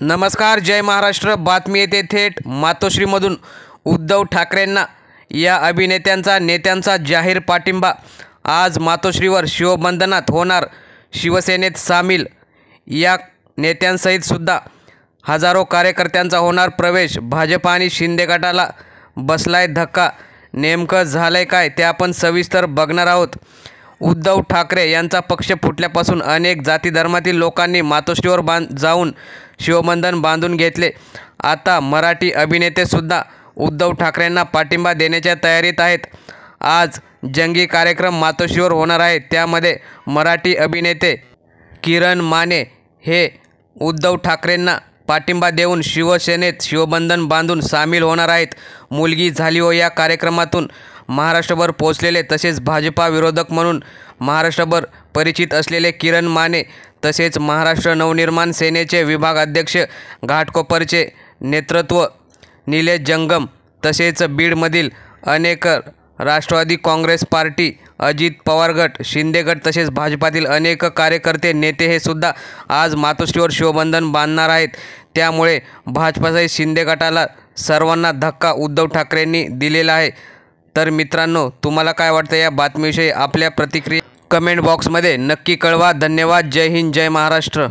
नमस्कार जय महाराष्ट्र बातमी येते थेट मातोश्रीमधून उद्धव ठाकरेंना या अभिनेत्यांचा नेत्यांचा जाहीर पाठिंबा आज मातोश्रीवर शिवबंधनात होणार शिवसेनेत सामील या नेत्यांसहितसुद्धा हजारो कार्यकर्त्यांचा होणार प्रवेश भाजप आणि शिंदे गटाला बसलाय धक्का नेमकं झालंय काय ते आपण सविस्तर बघणार आहोत उद्धव ठाकरे यांचा पक्ष फुटल्यापासून अनेक जाती धर्मातील लोकांनी मातोश्रीवर बांध जाऊन शिवबंधन बांधून घेतले आता मराठी अभिनेतेसुद्धा उद्धव ठाकरेंना पाठिंबा देण्याच्या तयारीत आहेत आज जंगी कार्यक्रम मातोश्रीवर होणार आहे त्यामध्ये मराठी अभिनेते किरण माने हे उद्धव ठाकरेंना पाठिंबा देऊन शिवसेनेत शिवबंधन बांधून सामील होणार आहेत मुलगी झाली हो या कार्यक्रमातून महाराष्ट्रभर पोचलेले तसेच भाजपा विरोधक म्हणून महाराष्ट्रभर परिचित असलेले किरण माने तसेच महाराष्ट्र नवनिर्माण सेनेचे विभाग अध्यक्ष घाटकोपरचे नेतृत्व निलेश जंगम तसेच बीडमधील अनेक राष्ट्रवादी काँग्रेस पार्टी अजित पवार गट शिंदे गट तसेच भाजपातील अनेक कार्यकर्ते नेते हे सुद्धा आज मातोश्रीवर शिवबंधन बांधणार आहेत त्यामुळे भाजपाचाही शिंदे गटाला सर्वांना धक्का उद्धव ठाकरेंनी दिलेला आहे तर मित्रांनो तुम्हाला काय वाटतं या बातमीविषयी आपल्या प्रतिक्रिया कमेंट बॉक्समध्ये नक्की कळवा धन्यवाद जय हिंद जय महाराष्ट्र